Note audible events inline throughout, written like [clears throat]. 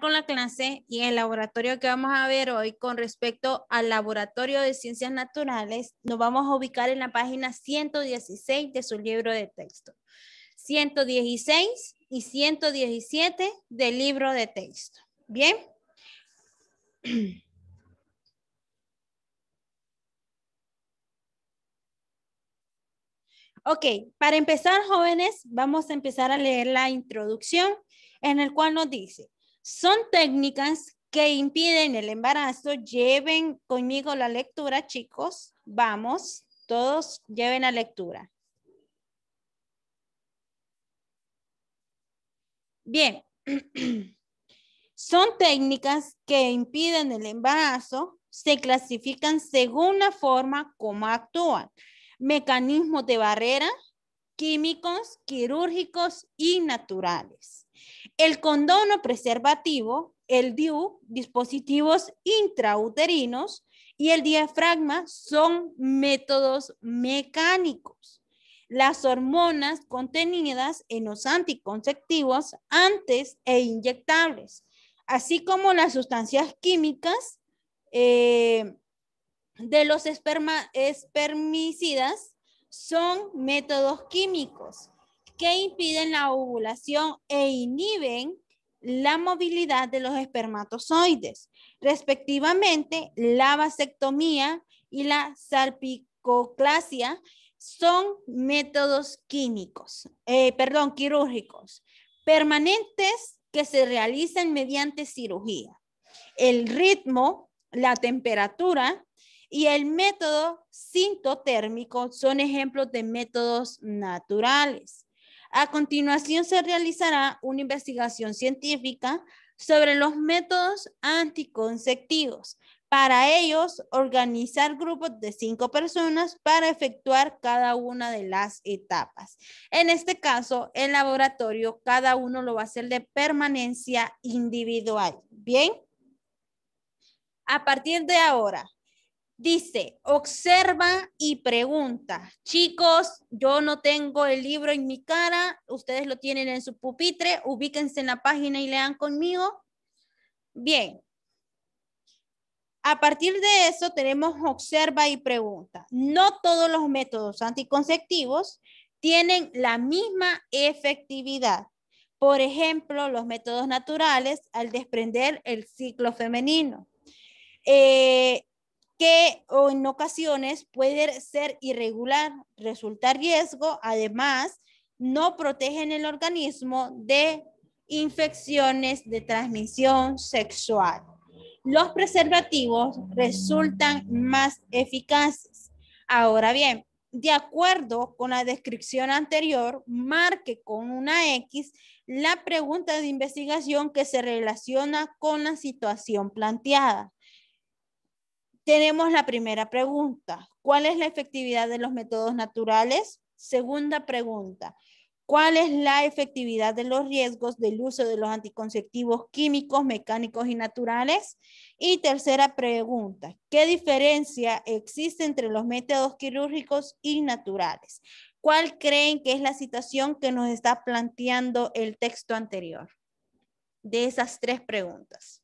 con la clase y el laboratorio que vamos a ver hoy con respecto al laboratorio de ciencias naturales, nos vamos a ubicar en la página 116 de su libro de texto. 116 y 117 del libro de texto. Bien. [clears throat] Ok, para empezar, jóvenes, vamos a empezar a leer la introducción en el cual nos dice, son técnicas que impiden el embarazo. Lleven conmigo la lectura, chicos. Vamos, todos lleven la lectura. Bien, [clears throat] son técnicas que impiden el embarazo, se clasifican según la forma como actúan. Mecanismos de barrera, químicos, quirúrgicos y naturales el condono preservativo, el DIU, dispositivos intrauterinos, y el diafragma son métodos mecánicos. Las hormonas contenidas en los anticonceptivos antes e inyectables, así como las sustancias químicas eh, de los espermicidas, son métodos químicos que impiden la ovulación e inhiben la movilidad de los espermatozoides, respectivamente la vasectomía y la salpicoclasia son métodos químicos, eh, perdón, quirúrgicos, permanentes que se realizan mediante cirugía. El ritmo, la temperatura y el método sintotérmico son ejemplos de métodos naturales. A continuación se realizará una investigación científica sobre los métodos anticonceptivos. Para ellos, organizar grupos de cinco personas para efectuar cada una de las etapas. En este caso, el laboratorio, cada uno lo va a hacer de permanencia individual. Bien. A partir de ahora, Dice, observa y pregunta. Chicos, yo no tengo el libro en mi cara, ustedes lo tienen en su pupitre, ubíquense en la página y lean conmigo. Bien. A partir de eso tenemos observa y pregunta. No todos los métodos anticonceptivos tienen la misma efectividad. Por ejemplo, los métodos naturales al desprender el ciclo femenino. Eh, que o en ocasiones puede ser irregular, resultar riesgo, además no protegen el organismo de infecciones de transmisión sexual. Los preservativos resultan más eficaces. Ahora bien, de acuerdo con la descripción anterior, marque con una X la pregunta de investigación que se relaciona con la situación planteada. Tenemos la primera pregunta. ¿Cuál es la efectividad de los métodos naturales? Segunda pregunta. ¿Cuál es la efectividad de los riesgos del uso de los anticonceptivos químicos, mecánicos y naturales? Y tercera pregunta, ¿qué diferencia existe entre los métodos quirúrgicos y naturales? ¿Cuál creen que es la situación que nos está planteando el texto anterior de esas tres preguntas?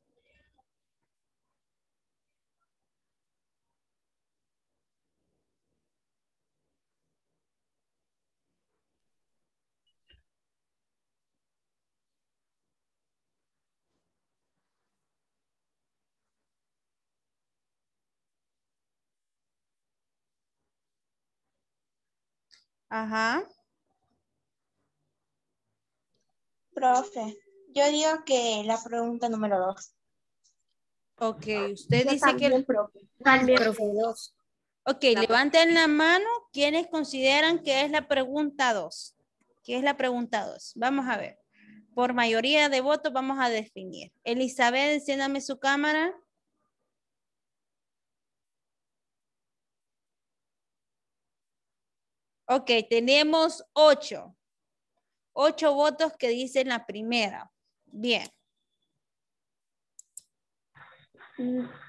Ajá. Profe, yo digo que la pregunta número dos. Ok, ah. usted dice que... Profe. dos. Ok, levanten la mano quienes consideran que es la pregunta dos ¿Qué es la pregunta dos? Vamos a ver. Por mayoría de votos vamos a definir. Elizabeth, enciéndame su cámara. Ok, tenemos ocho. Ocho votos que dicen la primera. Bien.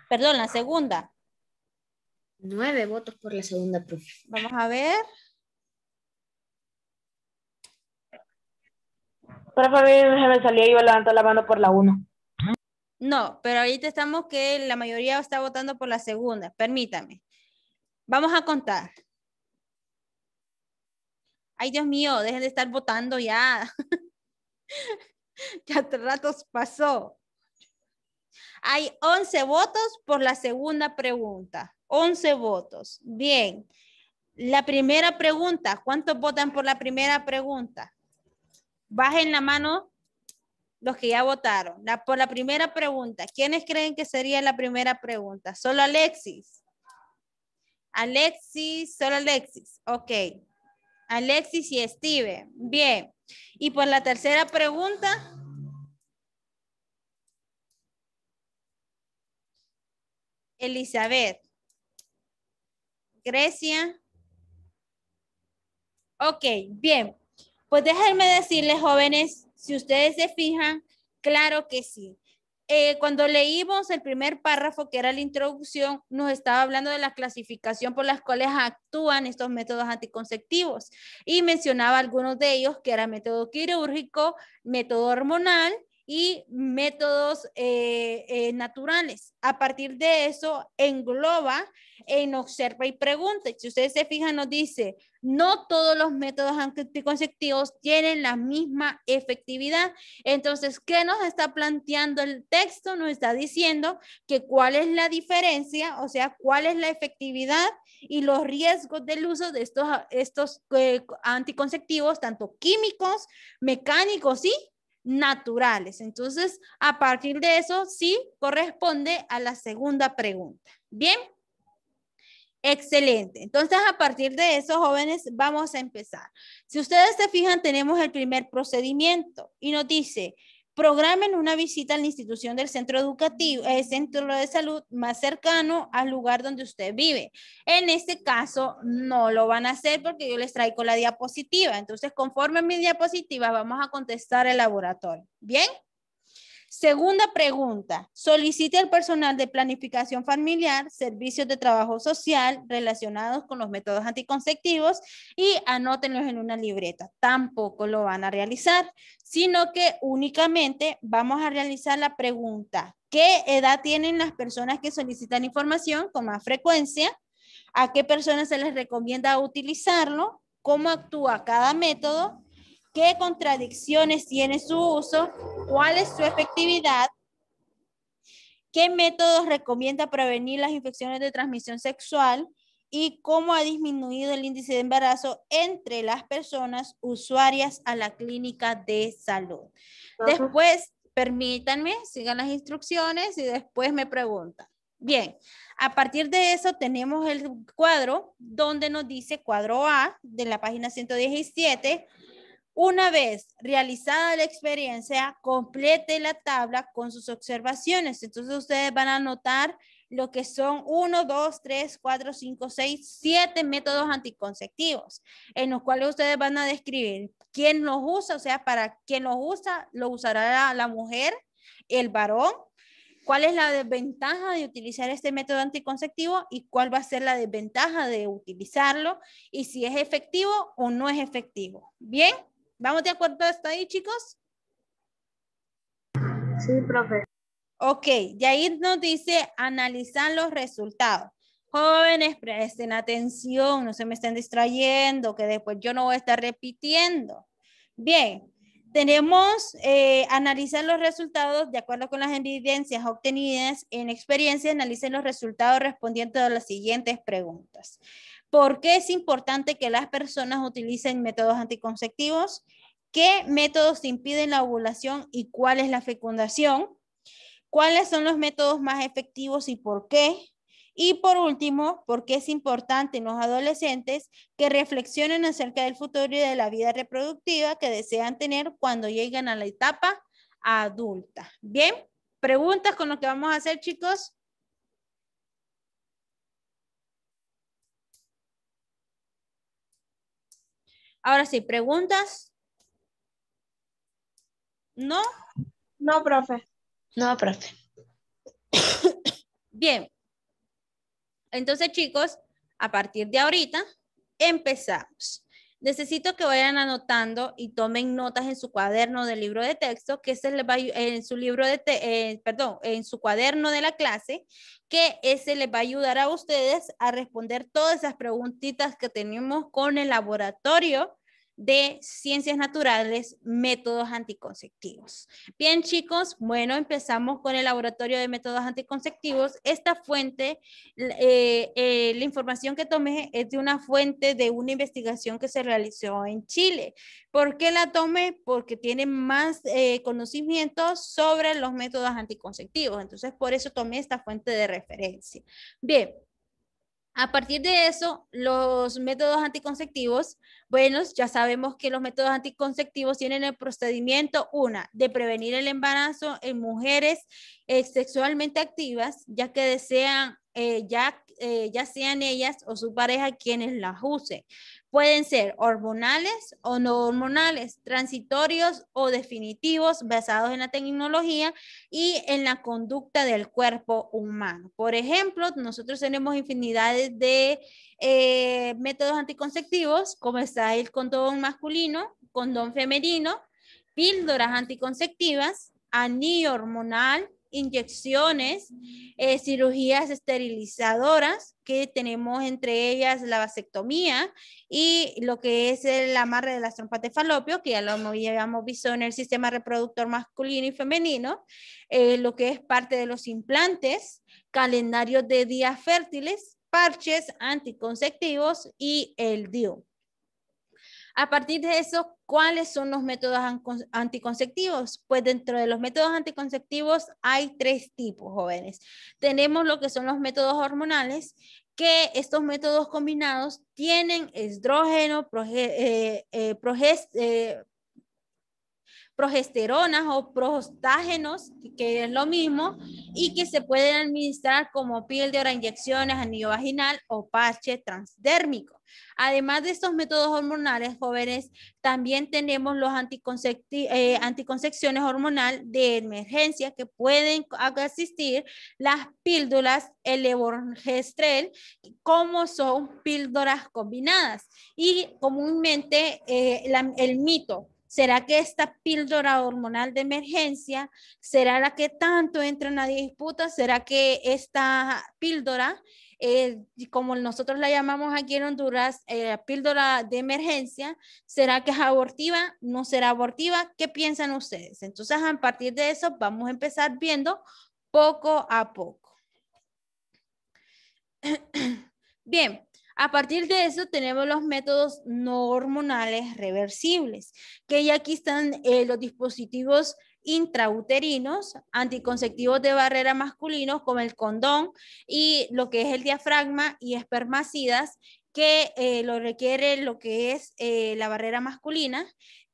Perdón, la segunda. Nueve votos por la segunda, profe. Vamos a ver. Por favor, se me salió y yo levanto la mano por la uno. No, pero ahorita estamos que la mayoría está votando por la segunda. Permítame. Vamos a contar ay Dios mío, dejen de estar votando ya. [laughs] ya ratos pasó. Hay 11 votos por la segunda pregunta. 11 votos. Bien. La primera pregunta, ¿cuántos votan por la primera pregunta? Bajen la mano los que ya votaron. por la primera pregunta, ¿quiénes creen que sería la primera pregunta? Solo Alexis. Alexis, solo Alexis. Ok. Alexis y Steve. Bien. Y por la tercera pregunta. Elizabeth. Grecia. Ok, bien. Pues déjenme decirles, jóvenes, si ustedes se fijan, claro que sí. Eh, cuando leímos el primer párrafo, que era la introducción, nos estaba hablando de la clasificación por las cuales actúan estos métodos anticonceptivos y mencionaba algunos de ellos, que era método quirúrgico, método hormonal, y métodos eh, eh, naturales. A partir de eso, engloba en observa y pregunta. Si ustedes se fijan, nos dice, no todos los métodos anticonceptivos tienen la misma efectividad. Entonces, ¿qué nos está planteando el texto? Nos está diciendo que cuál es la diferencia, o sea, cuál es la efectividad y los riesgos del uso de estos, estos eh, anticonceptivos, tanto químicos, mecánicos sí naturales. Entonces, a partir de eso, sí corresponde a la segunda pregunta. Bien. Excelente. Entonces, a partir de eso, jóvenes, vamos a empezar. Si ustedes se fijan, tenemos el primer procedimiento y nos dice, programen una visita a la institución del centro educativo, el eh, centro de salud más cercano al lugar donde usted vive. En este caso, no lo van a hacer porque yo les traigo la diapositiva. Entonces, conforme a mi diapositiva, vamos a contestar el laboratorio. ¿Bien? Segunda pregunta, solicite al personal de planificación familiar servicios de trabajo social relacionados con los métodos anticonceptivos y anótenlos en una libreta. Tampoco lo van a realizar, sino que únicamente vamos a realizar la pregunta, ¿qué edad tienen las personas que solicitan información con más frecuencia? ¿A qué personas se les recomienda utilizarlo? ¿Cómo actúa cada método? qué contradicciones tiene su uso, cuál es su efectividad, qué métodos recomienda prevenir las infecciones de transmisión sexual y cómo ha disminuido el índice de embarazo entre las personas usuarias a la clínica de salud. Después, permítanme, sigan las instrucciones y después me preguntan. Bien, a partir de eso tenemos el cuadro donde nos dice cuadro A de la página 117 una vez realizada la experiencia, complete la tabla con sus observaciones. Entonces ustedes van a anotar lo que son 1, 2, 3, 4, 5, 6, 7 métodos anticonceptivos, en los cuales ustedes van a describir quién los usa, o sea, para quién los usa, lo usará la mujer, el varón, cuál es la desventaja de utilizar este método anticonceptivo y cuál va a ser la desventaja de utilizarlo y si es efectivo o no es efectivo. Bien. ¿Vamos de acuerdo esto ahí, chicos? Sí, profe. Ok, ahí nos dice analizar los resultados. Jóvenes, presten atención, no se me estén distrayendo, que después yo no voy a estar repitiendo. Bien, tenemos eh, analizar los resultados de acuerdo con las evidencias obtenidas en experiencia, analicen los resultados respondiendo a las siguientes preguntas. ¿Por qué es importante que las personas utilicen métodos anticonceptivos? ¿Qué métodos impiden la ovulación y cuál es la fecundación? ¿Cuáles son los métodos más efectivos y por qué? Y por último, ¿por qué es importante en los adolescentes que reflexionen acerca del futuro y de la vida reproductiva que desean tener cuando lleguen a la etapa adulta. Bien, preguntas con lo que vamos a hacer, chicos. Ahora sí, ¿preguntas? ¿No? No, profe. No, profe. Bien. Entonces, chicos, a partir de ahorita, empezamos necesito que vayan anotando y tomen notas en su cuaderno del libro de texto, que se les va, en su libro de, eh, perdón, en su cuaderno de la clase, que ese les va a ayudar a ustedes a responder todas esas preguntitas que tenemos con el laboratorio de ciencias naturales, métodos anticonceptivos. Bien, chicos, bueno, empezamos con el laboratorio de métodos anticonceptivos. Esta fuente, eh, eh, la información que tomé es de una fuente de una investigación que se realizó en Chile. ¿Por qué la tomé? Porque tiene más eh, conocimientos conocimiento sobre los métodos anticonceptivos. Entonces, por eso tomé esta fuente de referencia. Bien. A partir de eso, los métodos anticonceptivos, bueno, ya sabemos que los métodos anticonceptivos tienen el procedimiento, una, de prevenir el embarazo en mujeres eh, sexualmente activas, ya que desean, eh, ya, eh, ya sean ellas o su pareja quienes las use. Pueden ser hormonales o no hormonales, transitorios o definitivos, basados en la tecnología y en la conducta del cuerpo humano. Por ejemplo, nosotros tenemos infinidades de eh, métodos anticonceptivos, como está el condón masculino, condón femenino, píldoras anticonceptivas, anillo hormonal, inyecciones, eh, cirugías esterilizadoras, que tenemos entre ellas la vasectomía y lo que es el amarre de las trompas de falopio, que ya lo habíamos visto en el sistema reproductor masculino y femenino, eh, lo que es parte de los implantes, calendarios de días fértiles, parches anticonceptivos y el DIU. A partir de eso, ¿Cuáles son los métodos anticonceptivos? Pues dentro de los métodos anticonceptivos hay tres tipos, jóvenes. Tenemos lo que son los métodos hormonales, que estos métodos combinados tienen estrógeno, proge, eh, eh, eh, progesteronas o prostágenos, que es lo mismo, y que se pueden administrar como píldora, inyecciones, anillo vaginal o parche transdérmico. Además de estos métodos hormonales, jóvenes, también tenemos los eh, anticoncepciones hormonal de emergencia que pueden asistir las píldoras levonorgestrel como son píldoras combinadas y comúnmente eh, el mito ¿Será que esta píldora hormonal de emergencia será la que tanto entra en la disputa? ¿Será que esta píldora, eh, como nosotros la llamamos aquí en Honduras, eh, píldora de emergencia, será que es abortiva? ¿No será abortiva? ¿Qué piensan ustedes? Entonces, a partir de eso, vamos a empezar viendo poco a poco. [clears throat] Bien, a partir de eso tenemos los métodos no hormonales reversibles, que ya aquí están eh, los dispositivos intrauterinos, anticonceptivos de barrera masculinos como el condón y lo que es el diafragma y espermacidas que eh, lo requiere lo que es eh, la barrera masculina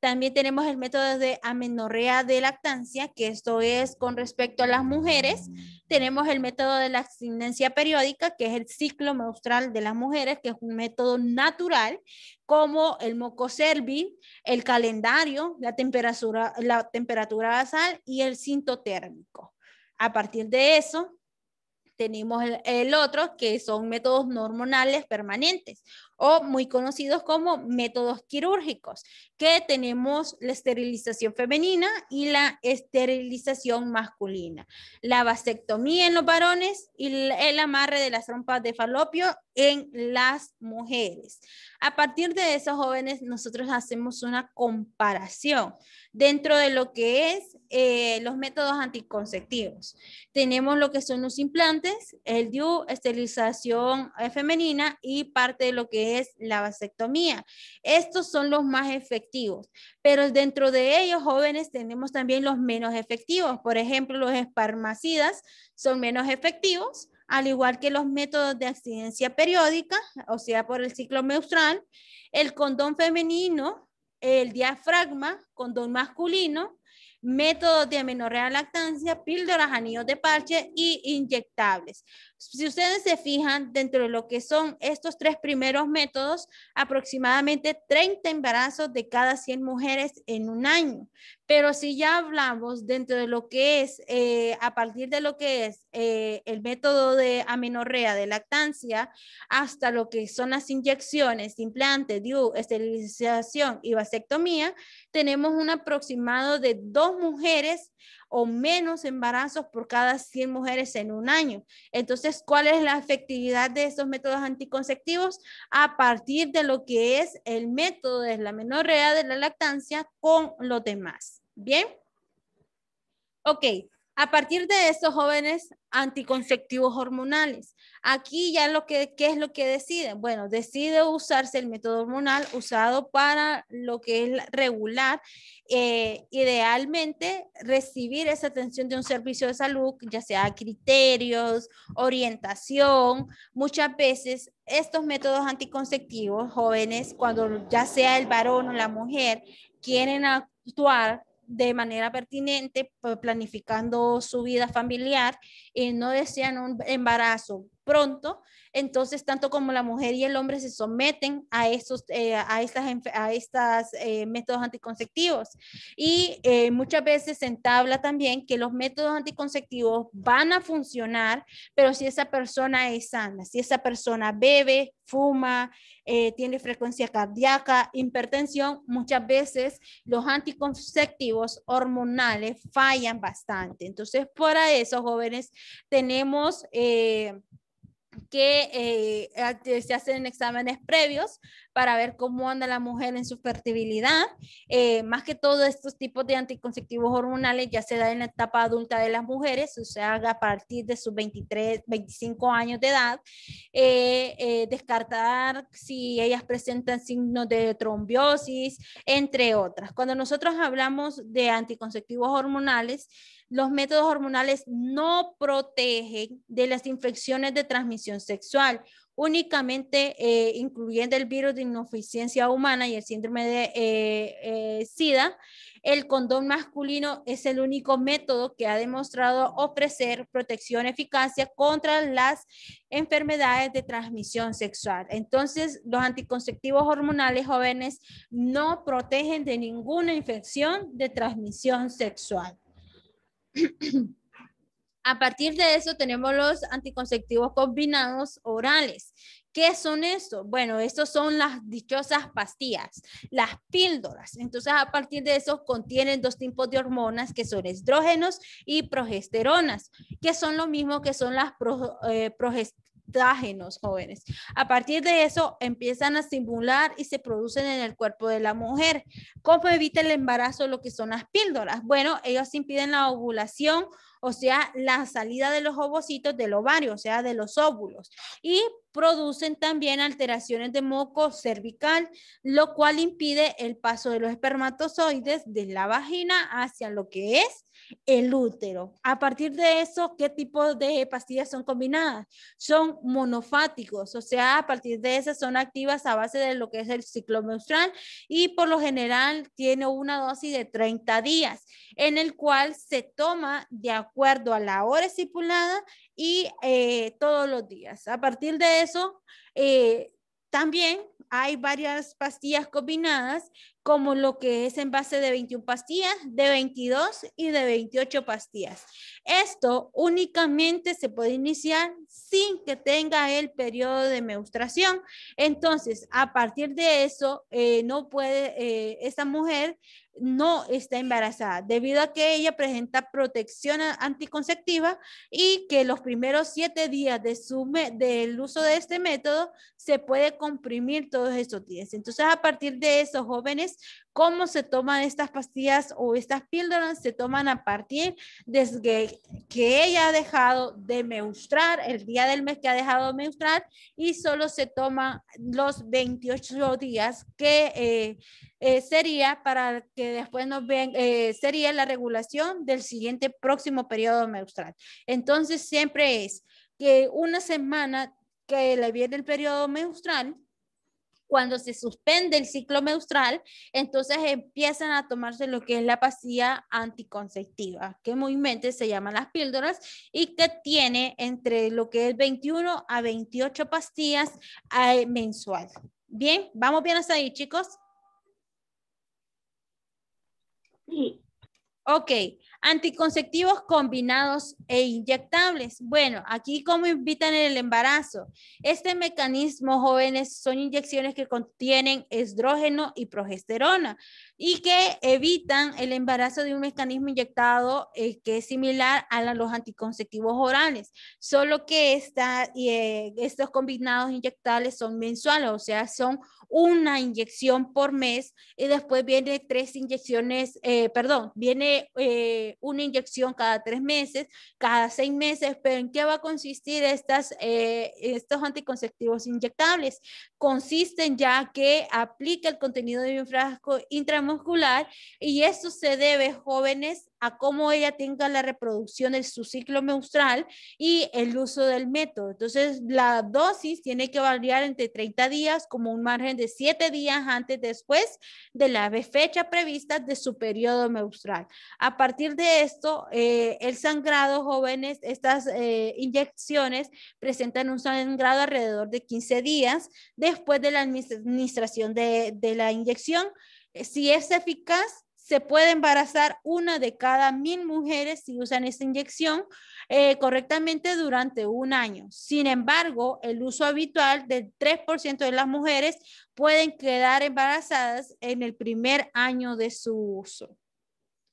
también tenemos el método de amenorrea de lactancia, que esto es con respecto a las mujeres. Tenemos el método de la abstinencia periódica, que es el ciclo menstrual de las mujeres, que es un método natural, como el mococervi, el calendario, la temperatura, la temperatura basal y el cinto térmico. A partir de eso, tenemos el, el, otro que son métodos hormonales permanentes o muy conocidos como métodos quirúrgicos, que tenemos la esterilización femenina y la esterilización masculina, la vasectomía en los varones y el amarre de las trompas de falopio en las mujeres. A partir de esos jóvenes, nosotros hacemos una comparación dentro de lo que es eh, los métodos anticonceptivos. Tenemos lo que son los implantes, el DIU, esterilización eh, femenina y parte de lo que es la vasectomía. Estos son los más efectivos, pero dentro de ellos, jóvenes, tenemos también los menos efectivos. Por ejemplo, los esparmacidas son menos efectivos, al igual que los métodos de abstinencia periódica, o sea, por el ciclo menstrual, el condón femenino, el diafragma, condón masculino, métodos de amenorrea lactancia, píldoras, anillos de parche y inyectables. Si ustedes se fijan, dentro de lo que son estos tres primeros métodos, aproximadamente 30 embarazos de cada 100 mujeres en un año. Pero si ya hablamos dentro de lo que es, eh, a partir de lo que es eh, el método de amenorrea, de lactancia, hasta lo que son las inyecciones, implantes, DIU, esterilización y vasectomía, tenemos un aproximado de dos mujeres o menos embarazos por cada 100 mujeres en un año. Entonces, ¿cuál es la efectividad de estos métodos anticonceptivos? A partir de lo que es el método de la menorrea de la lactancia con los demás. ¿Bien? Ok, a partir de estos jóvenes anticonceptivos hormonales, aquí ya lo que, ¿qué es lo que deciden? Bueno, decide usarse el método hormonal usado para lo que es regular, eh, idealmente recibir esa atención de un servicio de salud, ya sea criterios, orientación. Muchas veces estos métodos anticonceptivos jóvenes, cuando ya sea el varón o la mujer, quieren actuar de manera pertinente, pues, planificando su vida familiar, y eh, no desean un embarazo, pronto, entonces tanto como la mujer y el hombre se someten a estos eh, a estas a estas eh, métodos anticonceptivos y eh, muchas veces se entabla también que los métodos anticonceptivos van a funcionar, pero si esa persona es sana, si esa persona bebe, fuma, tiene frecuencia cardíaca, hipertensión, muchas veces los anticonceptivos hormonales fallan bastante. Entonces, para eso, jóvenes, tenemos que eh, eh, se hacen exámenes previos para ver cómo anda la mujer en su fertilidad. Eh, más que todo, estos tipos de anticonceptivos hormonales ya se da en la etapa adulta de las mujeres, o sea, haga a partir de sus 23, 25 años de edad. Eh, eh, descartar si ellas presentan signos de trombiosis, entre otras. Cuando nosotros hablamos de anticonceptivos hormonales, los métodos hormonales no protegen de las infecciones de transmisión sexual únicamente eh, incluyendo el virus de inoficiencia humana y el síndrome de eh, eh, SIDA, el condón masculino es el único método que ha demostrado ofrecer protección eficacia contra las enfermedades de transmisión sexual. Entonces, los anticonceptivos hormonales jóvenes no protegen de ninguna infección de transmisión sexual. [clears throat] A partir de eso tenemos los anticonceptivos combinados orales. ¿Qué son estos? Bueno, estos son las dichosas pastillas, las píldoras. Entonces, a partir de eso contienen dos tipos de hormonas que son estrógenos y progesteronas, que son lo mismo que son las eh, progestágenos jóvenes. A partir de eso empiezan a simular y se producen en el cuerpo de la mujer. ¿Cómo evita el embarazo lo que son las píldoras? Bueno, ellas impiden la ovulación o sea, la salida de los ovocitos del ovario, o sea, de los óvulos. Y producen también alteraciones de moco cervical, lo cual impide el paso de los espermatozoides de la vagina hacia lo que es el útero. A partir de eso, ¿qué tipo de pastillas son combinadas? Son monofáticos, o sea, a partir de esas son activas a base de lo que es el ciclo menstrual y por lo general tiene una dosis de 30 días, en el cual se toma de acuerdo acuerdo a la hora estipulada y eh, todos los días. A partir de eso, eh, también hay varias pastillas combinadas como lo que es en base de 21 pastillas, de 22 y de 28 pastillas. Esto únicamente se puede iniciar sin que tenga el periodo de menstruación. Entonces, a partir de eso, eh, no puede, eh, esta mujer no está embarazada, debido a que ella presenta protección anticonceptiva y que los primeros siete días de del uso de este método se puede comprimir todos estos días. Entonces, a partir de eso, jóvenes, cómo se toman estas pastillas o estas píldoras, se toman a partir desde que ella ha dejado de menstruar, el día del mes que ha dejado de menstruar, y solo se toman los 28 días que eh, eh, sería para que después nos ven, eh, sería la regulación del siguiente próximo periodo menstrual. Entonces siempre es que una semana que le viene el periodo menstrual, cuando se suspende el ciclo menstrual, entonces empiezan a tomarse lo que es la pastilla anticonceptiva, que mente se llaman las píldoras y que tiene entre lo que es 21 a 28 pastillas eh, mensual. Bien, vamos bien hasta ahí, chicos. Sí. Ok, Anticonceptivos combinados e inyectables. Bueno, aquí como invitan el embarazo. Este mecanismo, jóvenes, son inyecciones que contienen estrógeno y progesterona y que evitan el embarazo de un mecanismo inyectado eh, que es similar a los anticonceptivos orales, solo que esta, eh, estos combinados inyectables son mensuales, o sea, son una inyección por mes y después viene tres inyecciones, eh, perdón, viene una inyección cada tres meses, cada seis meses, pero ¿en qué va a consistir estas, eh, estos anticonceptivos inyectables? Consisten ya que aplica el contenido de un frasco intramuscular y eso se debe, jóvenes, a cómo ella tenga la reproducción de su ciclo menstrual y el uso del método. Entonces, la dosis tiene que variar entre 30 días como un margen de 7 días antes después de la fecha prevista de su periodo menstrual. A partir de esto, eh, el sangrado, jóvenes, estas eh, inyecciones presentan un sangrado alrededor de 15 días después de la administración de, de la inyección. Si es eficaz, se puede embarazar una de cada mil mujeres si usan esta inyección eh, correctamente durante un año. Sin embargo, el uso habitual del 3% de las mujeres pueden quedar embarazadas en el primer año de su uso.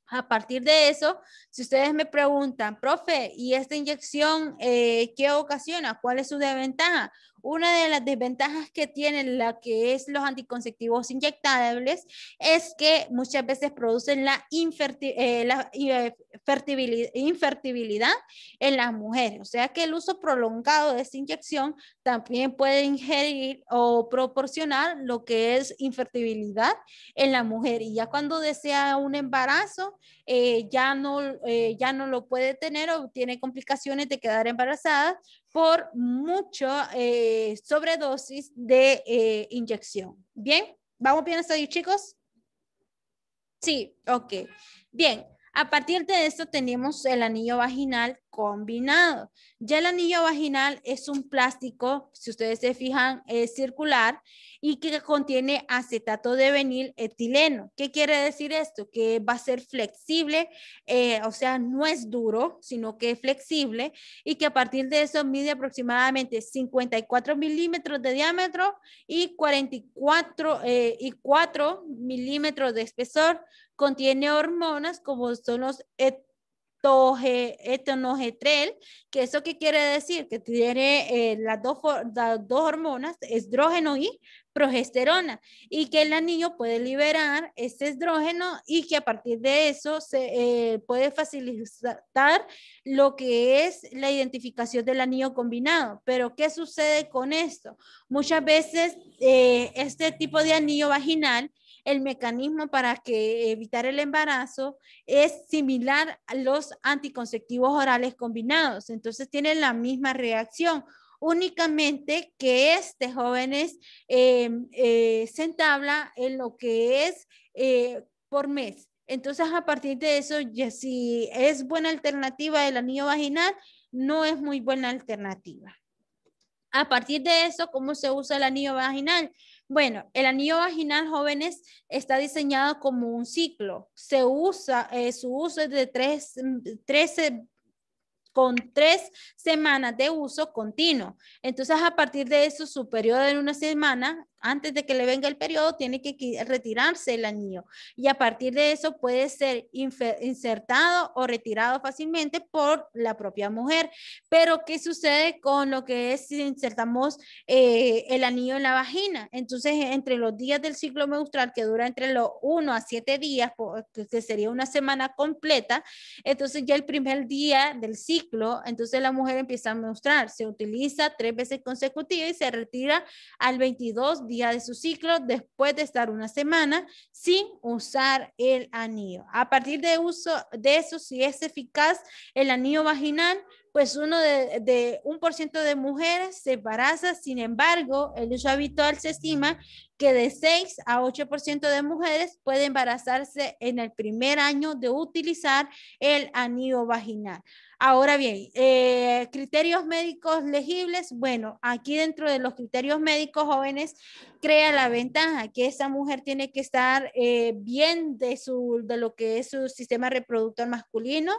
A partir de eso, si ustedes me preguntan, profe, ¿y esta inyección eh, qué ocasiona? ¿Cuál es su desventaja? Una de las desventajas que tienen la que es los anticonceptivos inyectables es que muchas veces producen la, eh, eh, infertilidad en las mujeres. O sea que el uso prolongado de esta inyección también puede ingerir o proporcionar lo que es infertilidad en la mujer. Y ya cuando desea un embarazo, eh, ya, no, eh, ya no lo puede tener o tiene complicaciones de quedar embarazada por mucha eh, sobredosis de inyección. Bien, ¿vamos bien hasta ahí, chicos? Sí, ok. Bien, a partir de esto tenemos el anillo vaginal combinado. Ya el anillo vaginal es un plástico, si ustedes se fijan, es circular y que contiene acetato de venil etileno. ¿Qué quiere decir esto? Que va a ser flexible, eh, o sea, no es duro, sino que es flexible y que a partir de eso mide aproximadamente 54 milímetros de diámetro y 44 y 4 eh, milímetros de espesor. Contiene hormonas como son los toge, etonogetrel, este, que eso qué quiere decir? Que tiene eh, las, dos, hormonas, estrógeno y progesterona, y que el anillo puede liberar este estrógeno y que a partir de eso se eh, puede facilitar lo que es la identificación del anillo combinado. Pero, ¿qué sucede con esto? Muchas veces eh, este tipo de anillo vaginal el mecanismo para que evitar el embarazo es similar a los anticonceptivos orales combinados. Entonces tienen la misma reacción únicamente que este jóvenes eh, eh, se entabla en lo que es eh, por mes. Entonces, a partir de eso, ya si es buena alternativa el anillo vaginal, no es muy buena alternativa. A partir de eso, ¿cómo se usa el anillo vaginal? Bueno, el anillo vaginal, jóvenes, está diseñado como un ciclo. Se usa, eh, su uso es de tres, con tres semanas de uso continuo. Entonces, a partir de eso, su periodo en una semana antes de que le venga el periodo, tiene que retirarse el anillo. Y a partir de eso puede ser insertado o retirado fácilmente por la propia mujer. Pero, ¿qué sucede con lo que es si insertamos eh, el anillo en la vagina? Entonces, entre los días del ciclo menstrual, que dura entre los 1 a 7 días, que sería una semana completa, entonces ya el primer día del ciclo, entonces la mujer empieza a menstruar. Se utiliza tres veces consecutivas y se retira al 22 de su ciclo después de estar una semana sin usar el anillo. A partir de, uso, de eso, si es eficaz el anillo vaginal, pues uno de, un por ciento de mujeres se embaraza, sin embargo, el uso habitual se estima que de 6 a 8% de mujeres puede embarazarse en el primer año de utilizar el anillo vaginal. Ahora bien, eh, criterios médicos legibles. Bueno, aquí dentro de los criterios médicos jóvenes crea la ventaja que esa mujer tiene que estar eh, bien de, su, de lo que es su sistema reproductor masculino,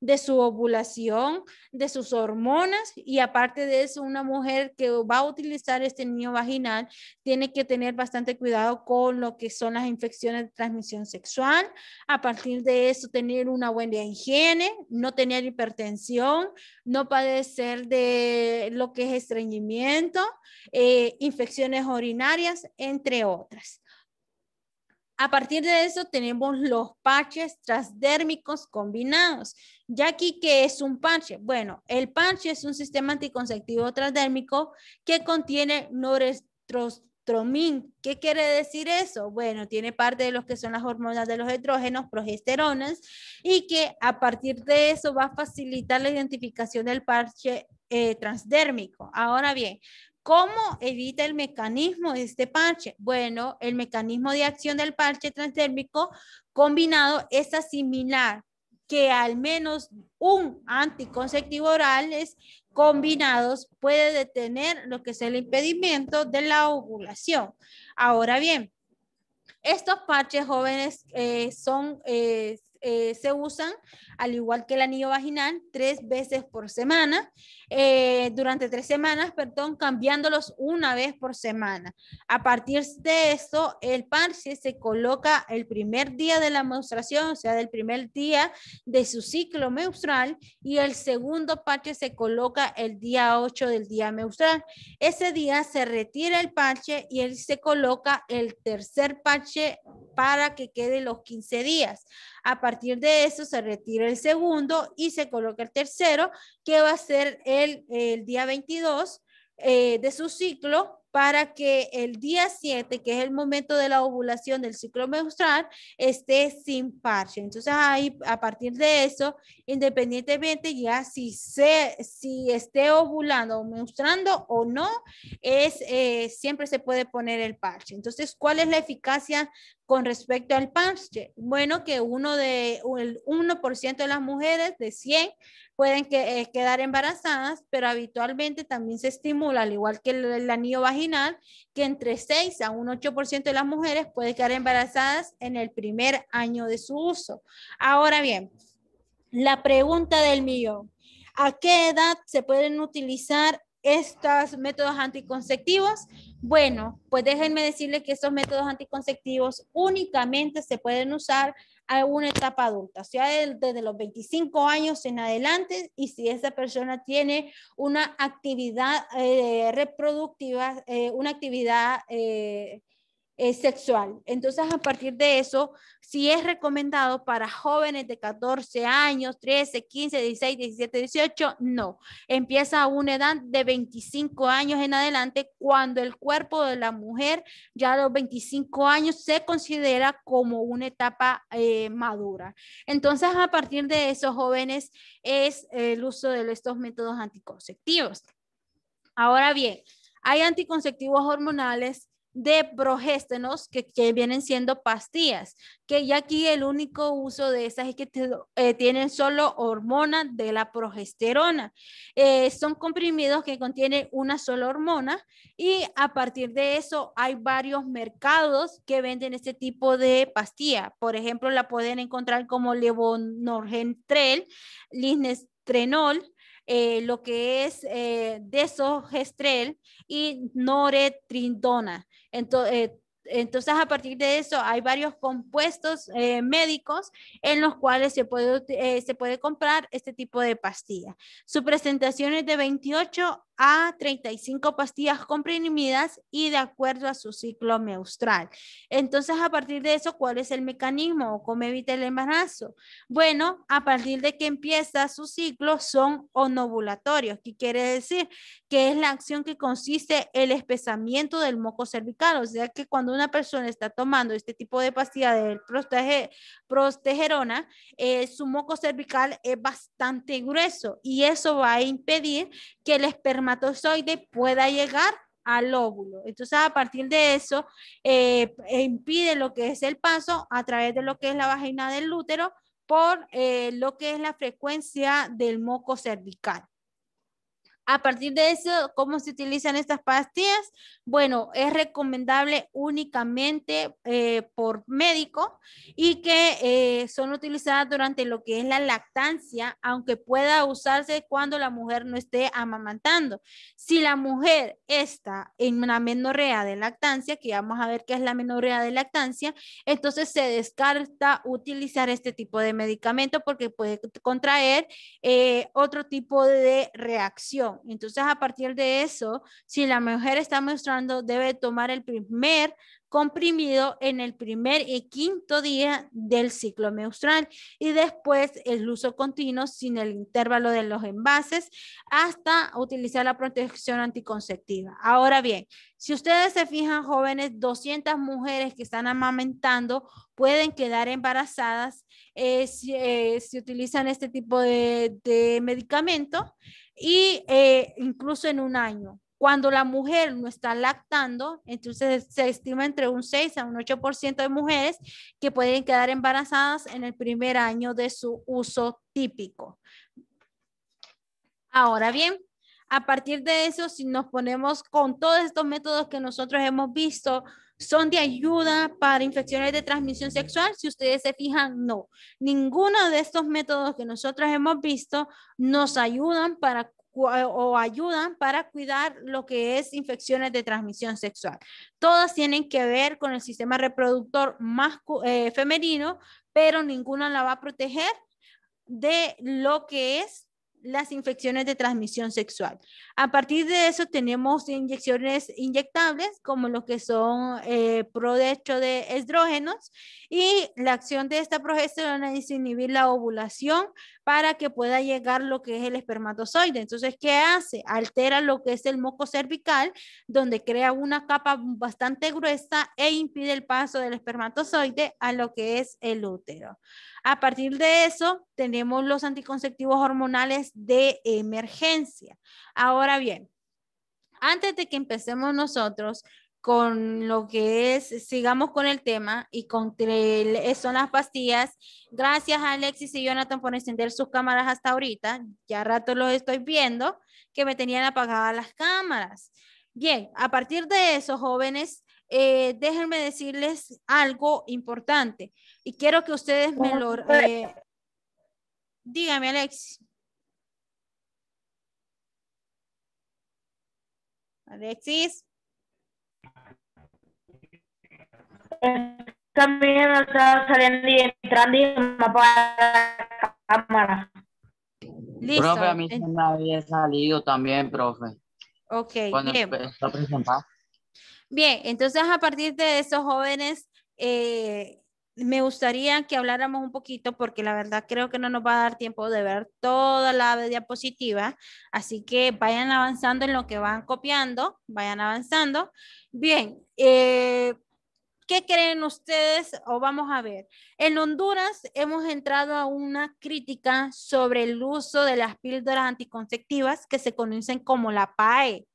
de su ovulación, de sus hormonas y aparte de eso, una mujer que va a utilizar este niño vaginal tiene que tener bastante cuidado con lo que son las infecciones de transmisión sexual. A partir de eso, tener una buena higiene, no tener hipertensión, no padecer de lo que es estreñimiento, eh, infecciones urinarias, entre otras. A partir de eso tenemos los parches transdérmicos combinados. Ya aquí, ¿qué es un parche? Bueno, el parche es un sistema anticonceptivo transdérmico que contiene norestrostromín. ¿Qué quiere decir eso? Bueno, tiene parte de los que son las hormonas de los estrógenos, progesteronas, y que a partir de eso va a facilitar la identificación del parche eh, transdérmico. Ahora bien, ¿Cómo evita el mecanismo de este parche? Bueno, el mecanismo de acción del parche transdérmico combinado es asimilar que al menos un anticonceptivo oral es combinados puede detener lo que es el impedimento de la ovulación. Ahora bien, estos parches jóvenes eh, son, eh, eh, se usan, al igual que el anillo vaginal, tres veces por semana, eh, durante tres semanas, perdón, cambiándolos una vez por semana. A partir de eso, el parche se coloca el primer día de la menstruación, o sea, del primer día de su ciclo menstrual, y el segundo parche se coloca el día 8 del día menstrual. Ese día se retira el parche y él se coloca el tercer parche para que quede los 15 días. A a partir de eso se retira el segundo y se coloca el tercero, que va a ser el, día 22 eh, de su ciclo, para que el día 7, que es el momento de la ovulación del ciclo menstrual, esté sin parche. Entonces ahí, a partir de eso, independientemente ya si, se, si esté ovulando o menstruando o no, es, eh, siempre se puede poner el parche. Entonces, ¿cuál es la eficacia con respecto al PAMSCHE, bueno, que uno de, el 1% de las mujeres de 100 pueden que, eh, quedar embarazadas, pero habitualmente también se estimula, al igual que el, anillo vaginal, que entre 6 a un 8% de las mujeres puede quedar embarazadas en el primer año de su uso. Ahora bien, la pregunta del mío ¿A qué edad se pueden utilizar estos métodos anticonceptivos? Bueno, pues déjenme decirles que estos métodos anticonceptivos únicamente se pueden usar a una etapa adulta, o sea, desde los 25 años en adelante, y si esa persona tiene una actividad eh, reproductiva, eh, una actividad eh, sexual. Entonces, a partir de eso, si es recomendado para jóvenes de 14 años, 13, 15, 16, 17, 18, no. Empieza a una edad de 25 años en adelante, cuando el cuerpo de la mujer ya a los 25 años se considera como una etapa eh, madura. Entonces, a partir de eso, jóvenes es el uso de estos métodos anticonceptivos. Ahora bien, hay anticonceptivos hormonales de progestenos que, vienen siendo pastillas, que ya aquí el único uso de esas es que eh, tienen solo hormona de la progesterona. Eh, son comprimidos que contienen una sola hormona y a partir de eso hay varios mercados que venden este tipo de pastilla. Por ejemplo, la pueden encontrar como levonorgestrel, lisnestrenol, eh, lo que es eh, desogestrel y noretrindona. Entonces, eh, entonces, a partir de eso, hay varios compuestos eh, médicos en los cuales se puede, se puede comprar este tipo de pastilla. Su presentación es de 28 a 35 pastillas comprimidas y de acuerdo a su ciclo menstrual. Entonces, a partir de eso, ¿cuál es el mecanismo o cómo evita el embarazo? Bueno, a partir de que empieza su ciclo, son onovulatorios, qué quiere decir que es la acción que consiste el espesamiento del moco cervical, o sea que cuando una persona está tomando este tipo de pastilla de protegerona, eh, su moco cervical es bastante grueso y eso va a impedir que el esperma espermatozoide pueda llegar al óvulo. Entonces, a partir de eso, eh, e impide lo que es el paso a través de lo que es la vagina del útero por eh, lo que es la frecuencia del moco cervical. A partir de eso, ¿cómo se utilizan estas pastillas? Bueno, es recomendable únicamente eh, por médico y que eh, son utilizadas durante lo que es la lactancia, aunque pueda usarse cuando la mujer no esté amamantando. Si la mujer está en una menorrea de lactancia, que vamos a ver qué es la menorrea de lactancia, entonces se descarta utilizar este tipo de medicamento porque puede contraer eh, otro tipo de reacción. Entonces, a partir de eso, si la mujer está menstruando, debe tomar el primer comprimido en el primer y quinto día del ciclo menstrual y después el uso continuo sin el intervalo de los envases hasta utilizar la protección anticonceptiva. Ahora bien, si ustedes se fijan, jóvenes, 200 mujeres que están amamentando pueden quedar embarazadas eh, eh, si, utilizan este tipo de, de medicamento y eh, incluso en un año. Cuando la mujer no está lactando, entonces se estima entre un 6 a un 8% de mujeres que pueden quedar embarazadas en el primer año de su uso típico. Ahora bien, a partir de eso, si nos ponemos con todos estos métodos que nosotros hemos visto, son de ayuda para infecciones de transmisión sexual. Si ustedes se fijan, no. Ninguno de estos métodos que nosotros hemos visto nos ayudan para eh, o ayudan para cuidar lo que es infecciones de transmisión sexual. Todas tienen que ver con el sistema reproductor más eh, femenino, pero ninguna la va a proteger de lo que es las infecciones de transmisión sexual. A partir de eso tenemos inyecciones inyectables como lo que son eh, prodecho de estrógenos y la acción de esta progesterona es inhibir la ovulación para que pueda llegar lo que es el espermatozoide. Entonces, ¿qué hace? Altera lo que es el moco cervical, donde crea una capa bastante gruesa e impide el paso del espermatozoide a lo que es el útero. A partir de eso, tenemos los anticonceptivos hormonales de emergencia. Ahora bien, antes de que empecemos nosotros con lo que es, sigamos con el tema y con son las pastillas. Gracias a Alexis y Jonathan por encender sus cámaras hasta ahorita. Ya rato los estoy viendo que me tenían apagadas las cámaras. Bien, a partir de eso, jóvenes, eh, déjenme decirles algo importante y quiero que ustedes me lo... Pues, eh, dígame, Alexis. Alexis. también estaba saliendo y entrando y la cámara. Listo. Profe, a mí se me había salido también, profe. Ok, bien. Está presentado. Bien, entonces a partir de esos jóvenes, eh, me gustaría que habláramos un poquito porque la verdad creo que no nos va a dar tiempo de ver toda la diapositiva, así que vayan avanzando en lo que van copiando, vayan avanzando. Bien, eh, ¿Qué creen ustedes? O vamos a ver. En Honduras hemos entrado a una crítica sobre el uso de las píldoras anticonceptivas que se conocen como la PAE,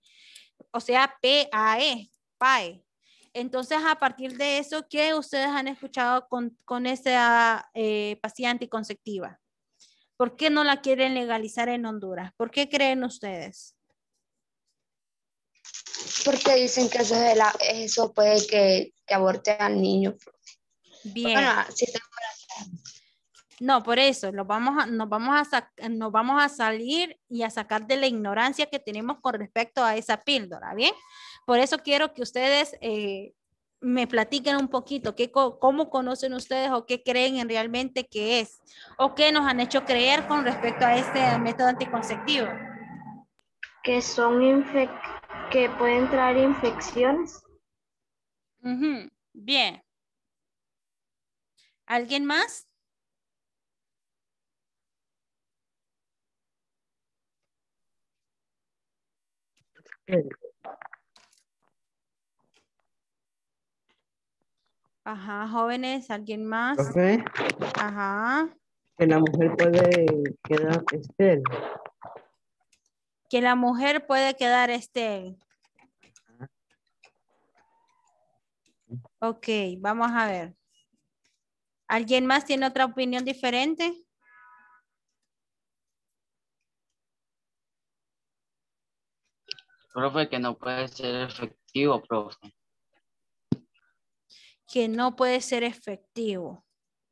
o sea, PAE, PAE. Entonces, a partir de eso, ¿qué ustedes han escuchado con, esa eh, anticonceptiva? ¿Por qué no la quieren legalizar en Honduras? ¿Por qué creen ustedes? porque dicen que eso, es la, eso puede que, aborte al niño. Bien. no, por eso nos vamos, a, nos, vamos a nos vamos a salir y a sacar de la ignorancia que tenemos con respecto a esa píldora, ¿bien? Por eso quiero que ustedes eh, me platiquen un poquito qué, cómo conocen ustedes o qué creen en realmente que es o qué nos han hecho creer con respecto a este método anticonceptivo. Que son infectados que pueden traer infecciones. Bien. ¿Alguien más? Ajá, jóvenes, ¿alguien más? Ajá. Que la mujer puede quedar estéril que la mujer puede quedar este Ok, vamos a ver. ¿Alguien más tiene otra opinión diferente? Profe, que no puede ser efectivo, profe. Que no puede ser efectivo.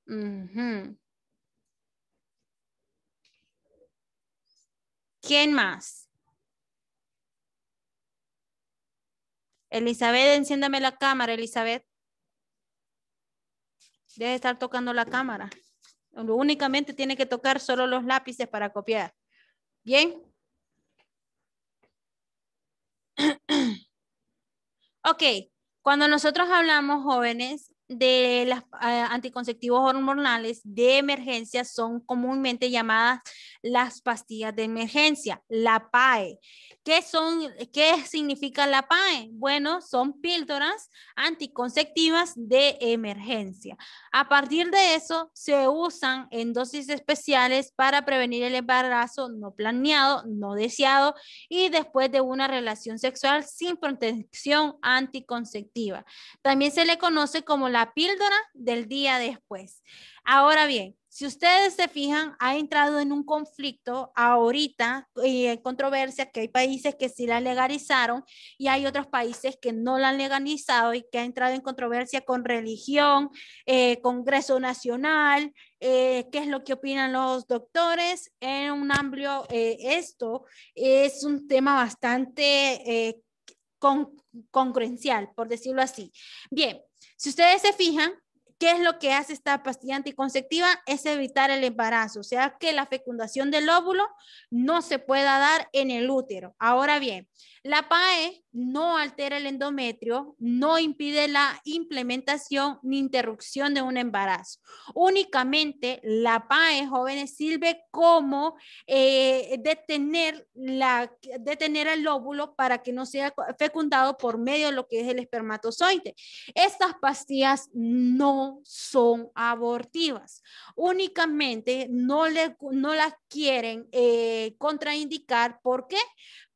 ¿Quién más? Elizabeth, enciéndame la cámara, Elizabeth. Debe estar tocando la cámara. Únicamente tiene que tocar solo los lápices para copiar. Bien. [clears throat] ok, cuando nosotros hablamos, jóvenes, de los eh, anticonceptivos hormonales de emergencia son comúnmente llamadas las pastillas de emergencia, la PAE. ¿Qué, son, qué significa la PAE? Bueno, son píldoras anticonceptivas de emergencia. A partir de eso, se usan en dosis especiales para prevenir el embarazo no planeado, no deseado y después de una relación sexual sin protección anticonceptiva. También se le conoce como la píldora del día después. Ahora bien, si ustedes se fijan, ha entrado en un conflicto ahorita eh, y en controversia que hay países que sí la legalizaron y hay otros países que no la han legalizado y que ha entrado en controversia con religión, eh, Congreso Nacional, eh, qué es lo que opinan los doctores en un amplio esto es un tema bastante congruencial, por decirlo así. Bien, si ustedes se fijan, ¿Qué es lo que hace esta pastilla anticonceptiva? Es evitar el embarazo, o sea, que la fecundación del óvulo no se pueda dar en el útero. Ahora bien, la PAE no altera el endometrio, no impide la implementación ni interrupción de un embarazo. Únicamente la PAE, jóvenes, sirve como eh, detener, el óvulo para que no sea fecundado por medio de lo que es el espermatozoide. Estas pastillas no son abortivas. Únicamente no, las quieren eh, contraindicar. ¿Por qué?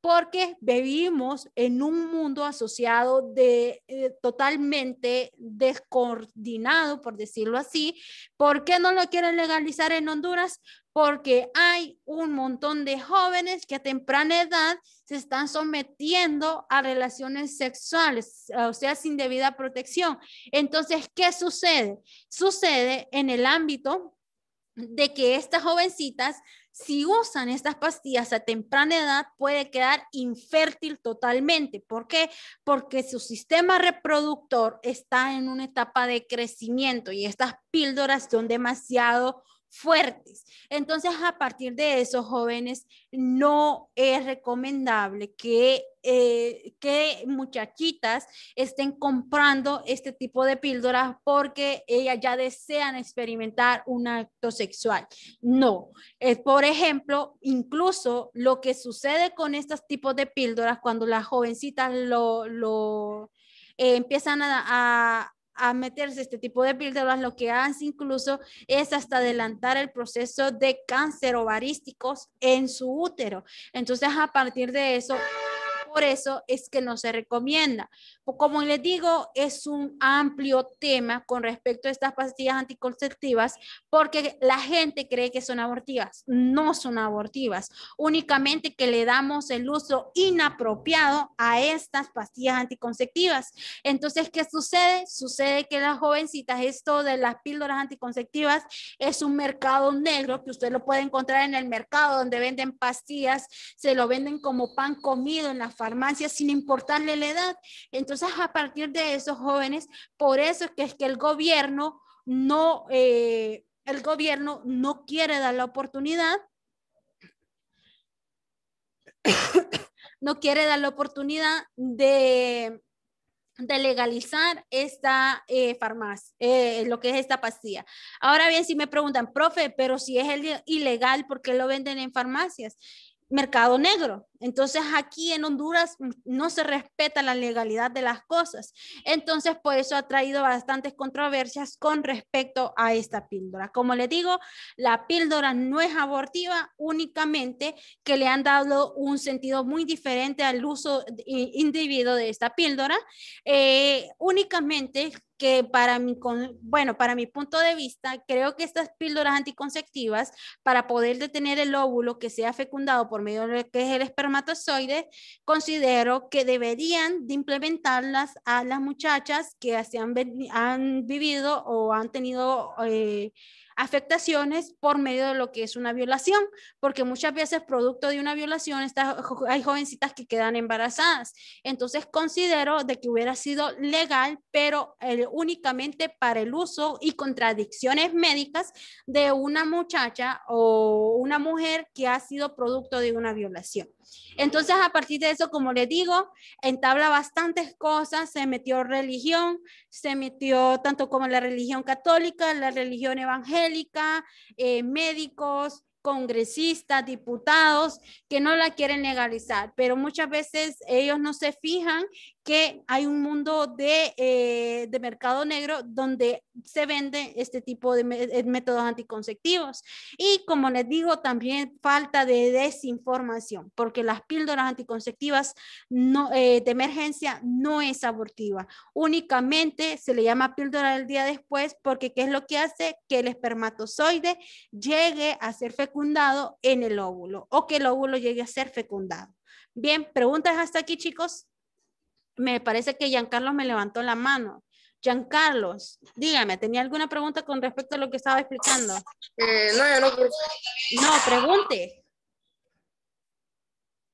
porque vivimos en un mundo asociado de eh, totalmente descoordinado, por decirlo así. ¿Por qué no lo quieren legalizar en Honduras? Porque hay un montón de jóvenes que a temprana edad se están sometiendo a relaciones sexuales, o sea, sin debida protección. Entonces, ¿qué sucede? Sucede en el ámbito de que estas jovencitas si usan estas pastillas a temprana edad puede quedar infértil totalmente. ¿Por qué? Porque su sistema reproductor está en una etapa de crecimiento y estas píldoras son demasiado fuertes. Entonces, a partir de eso, jóvenes, no es recomendable que, eh, que muchachitas estén comprando este tipo de píldoras porque ellas ya desean experimentar un acto sexual. No. Eh, por ejemplo, incluso lo que sucede con estos tipos de píldoras cuando las jovencitas lo, lo eh, empiezan a a meterse este tipo de píldoras, lo que hace incluso es hasta adelantar el proceso de cáncer ovarísticos en su útero. Entonces, a partir de eso, por eso es que no se recomienda. Como les digo, es un amplio tema con respecto a estas pastillas anticonceptivas porque la gente cree que son abortivas. No son abortivas. Únicamente que le damos el uso inapropiado a estas pastillas anticonceptivas. Entonces, ¿qué sucede? Sucede que las jovencitas, esto de las píldoras anticonceptivas es un mercado negro que usted lo puede encontrar en el mercado donde venden pastillas, se lo venden como pan comido en la farmacia sin importarle la edad. Entonces, a partir de esos jóvenes, por eso es que, es que el gobierno no, eh, el gobierno no quiere dar la oportunidad, [coughs] no quiere dar la oportunidad de, de legalizar esta eh, farmacia, eh, lo que es esta pastilla. Ahora bien, si me preguntan, profe, pero si es ilegal, ¿por qué lo venden en farmacias? Mercado negro. Entonces aquí en Honduras no se respeta la legalidad de las cosas. Entonces por eso ha traído bastantes controversias con respecto a esta píldora. Como les digo, la píldora no es abortiva únicamente que le han dado un sentido muy diferente al uso individuo de esta píldora. Eh, únicamente que para mi, bueno, para mi punto de vista, creo que estas píldoras anticonceptivas para poder detener el óvulo que sea fecundado por medio de que es el considero que deberían de implementarlas a las muchachas que han, vivido o han tenido eh, afectaciones por medio de lo que es una violación, porque muchas veces producto de una violación está, hay jovencitas que quedan embarazadas. Entonces considero de que hubiera sido legal, pero eh, únicamente para el uso y contradicciones médicas de una muchacha o una mujer que ha sido producto de una violación. Entonces, a partir de eso, como le digo, entabla bastantes cosas, se metió religión, se metió tanto como la religión católica, la religión evangélica, eh, médicos, congresistas, diputados que no la quieren legalizar, pero muchas veces ellos no se fijan que hay un mundo de, eh, mercado negro donde se venden este tipo de eh, métodos anticonceptivos. Y como les digo, también falta de desinformación, porque las píldoras anticonceptivas no, eh, de emergencia no es abortiva. Únicamente se le llama píldora del día después porque ¿qué es lo que hace? Que el espermatozoide llegue a ser fecundado en el óvulo o que el óvulo llegue a ser fecundado. Bien, preguntas hasta aquí, chicos me parece que Giancarlo me levantó la mano. Giancarlo, dígame, ¿tenía alguna pregunta con respecto a lo que estaba explicando? Eh, no, yo no. No, pregunte.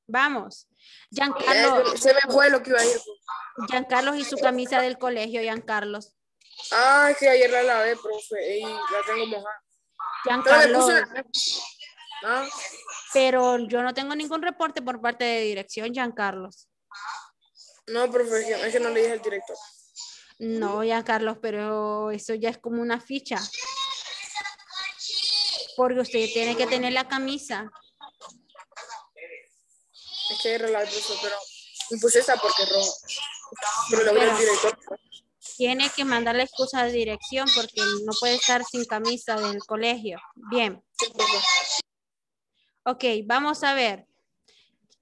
Vamos. Giancarlo. se me fue que iba a ir. Giancarlo y su camisa del colegio, Giancarlo. Ah, que ayer la lavé, profe, y la tengo mojada. Giancarlo. ¿Ah? Pero yo no tengo ningún reporte por parte de dirección, Giancarlo. No, profesión, es que no le dije al director. No, ya Carlos, pero eso ya es como una ficha. Porque usted tiene que tener la camisa. Es que era la pero me puse esa porque Pero director. Tiene que mandar la excusa de dirección porque no puede estar sin camisa del colegio. Bien. ok, vamos a ver.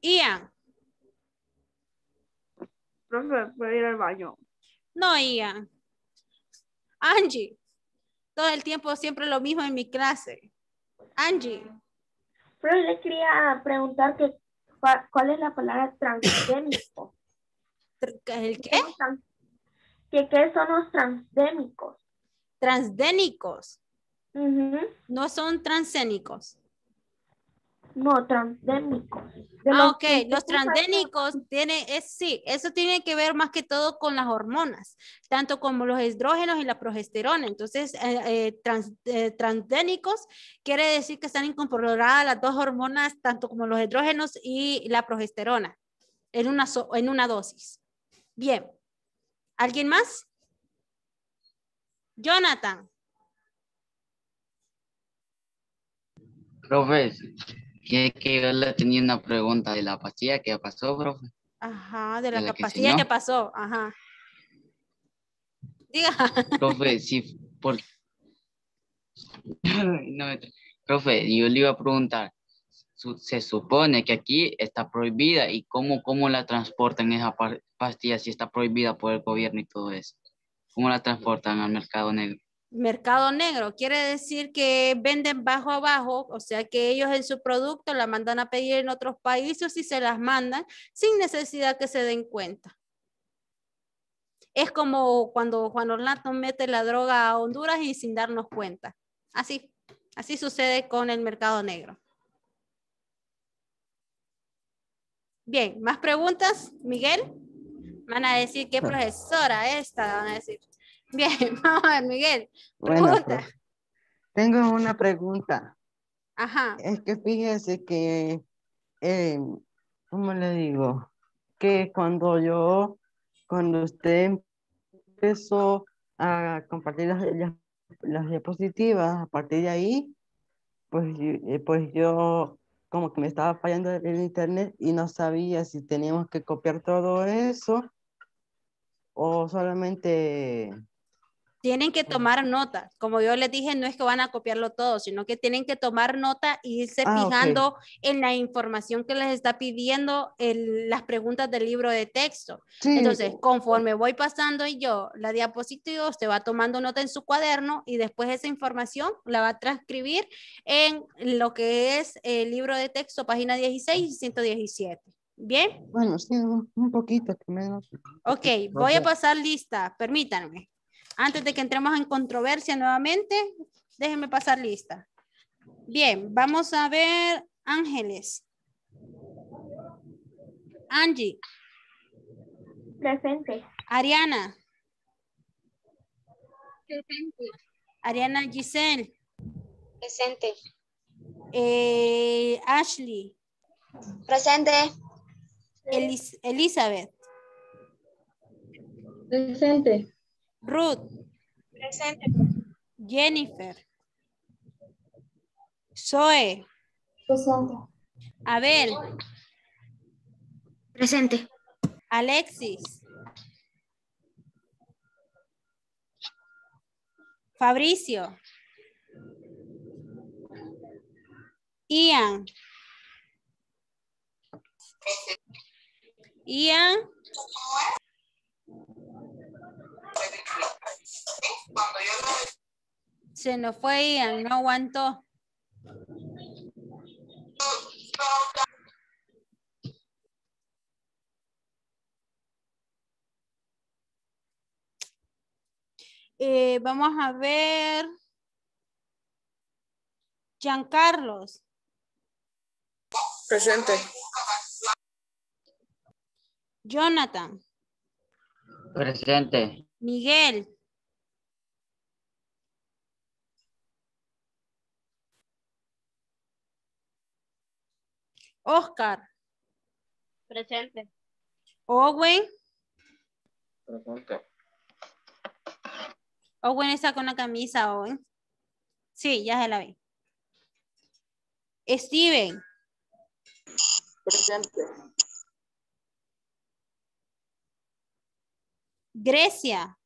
Ian, ir al baño. No, Ian. Angie. Todo el tiempo siempre lo mismo en mi clase. Angie. Pero le quería preguntar cuál es la palabra transgénico. ¿El qué? ¿Qué, qué son los transgénicos? Transgénicos. No son transgénicos. No, transdénicos. Ah, ok, los transdénicos tiene es, sí, eso tiene que ver más que todo con las hormonas, tanto como los estrógenos y la progesterona. Entonces, eh, eh, eh, transdénicos quiere decir que están incorporadas las dos hormonas, tanto como los estrógenos y la progesterona, en una, en una dosis. Bien, ¿alguien más? Jonathan. Profesor. Tiene que yo tenía una pregunta de la pastilla que pasó, profe. Ajá, de la, pastilla que, pasó, ajá. Diga. [laughs] Profe, sí, por... [laughs] no, profe, yo le iba a preguntar, se supone que aquí está prohibida y cómo, cómo la transportan esa pastilla si está prohibida por el gobierno y todo eso. ¿Cómo la transportan al mercado negro? mercado negro, quiere decir que venden bajo abajo, o sea que ellos en su producto la mandan a pedir en otros países y se las mandan sin necesidad que se den cuenta. Es como cuando Juan Orlando mete la droga a Honduras y sin darnos cuenta. Así, así sucede con el mercado negro. Bien, ¿más preguntas? Miguel, van a decir qué profesora esta, van a decir. Bien, [laughs] vamos a ver, Miguel. Pues, pregunta. tengo una pregunta. Ajá. Es que fíjese que, eh, ¿cómo le digo? Que cuando yo, cuando usted empezó a compartir las, las diapositivas, a partir de ahí, pues, eh, pues yo como que me estaba fallando el internet y no sabía si teníamos que copiar todo eso o solamente tienen que tomar nota. Como yo les dije, no es que van a copiarlo todo, sino que tienen que tomar nota e irse ah, fijando en la información que les está pidiendo el, las preguntas del libro de texto. Entonces, conforme voy pasando y yo la diapositiva, usted va tomando nota en su cuaderno y después esa información la va a transcribir en lo que es el libro de texto, página 16 y 117. ¿Bien? Bueno, sí, un poquito menos. Ok, voy a pasar lista, permítanme. Antes de que entremos en controversia nuevamente, déjenme pasar lista. Bien, vamos a ver Ángeles. Angie. Presente. Ariana. Presente. Ariana Giselle. Presente. Eh, Ashley. Presente. Elizabeth. Presente. Ruth. Presente. Jennifer. Zoe. Presente. Abel. Presente. Alexis. Fabricio. Ian. Ian. Se nos fue Ian, no aguantó. Eh, vamos a ver. Carlos. Presente. Jonathan. Presente. Miguel. Oscar. Presente. Owen. Presente. Owen está con la camisa, Owen. Sí, ya se la vi. Steven. Presente. Grecia.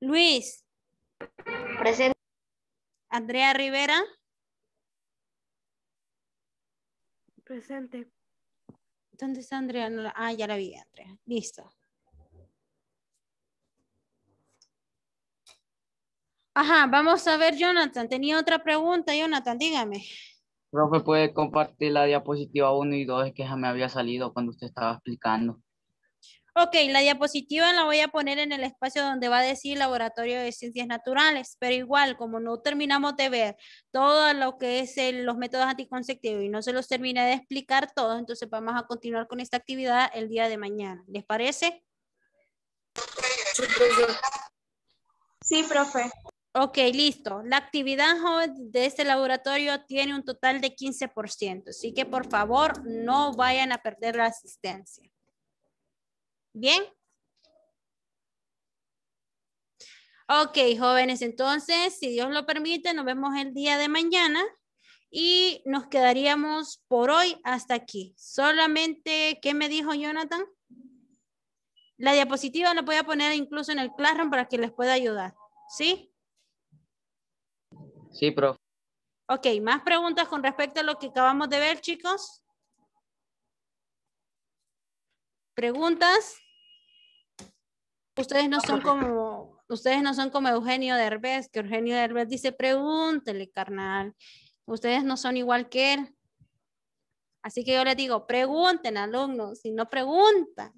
Luis. Presente. Andrea Rivera. Presente. ¿Dónde está Andrea? Ah, ya la vi, Andrea. Listo. Ajá, vamos a ver, Jonathan. Tenía otra pregunta, Jonathan, dígame. Profe, ¿puede compartir la diapositiva 1 y 2 que ya me había salido cuando usted estaba explicando? Ok, la diapositiva la voy a poner en el espacio donde va a decir Laboratorio de Ciencias Naturales, pero igual, como no terminamos de ver todo lo que es los métodos anticonceptivos y no se los terminé de explicar todos, entonces vamos a continuar con esta actividad el día de mañana. ¿Les parece? Sí, profe. Ok, listo. La actividad de este laboratorio tiene un total de 15%, así que por favor no vayan a perder la asistencia. ¿Bien? Ok, jóvenes, entonces, si Dios lo permite, nos vemos el día de mañana y nos quedaríamos por hoy hasta aquí. Solamente, ¿qué me dijo Jonathan? La diapositiva la voy a poner incluso en el Classroom para que les pueda ayudar, ¿sí? Sí, profe. Ok, ¿más preguntas con respecto a lo que acabamos de ver, chicos? ¿Preguntas? Ustedes no son como, ustedes no son como Eugenio Derbez, que Eugenio Derbez dice, pregúntele, carnal. Ustedes no son igual que él. Así que yo les digo, pregunten, alumnos, si no preguntan.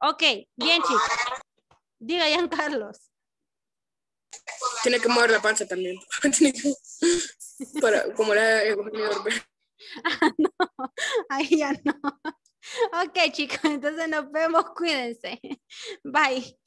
Ok, bien, chicos. Diga, Ian Carlos. Tiene que mover la panza también. [laughs] para, como la Ah, [laughs] no. Ahí ya no. Ok, chicos, entonces nos vemos. Cuídense. Bye.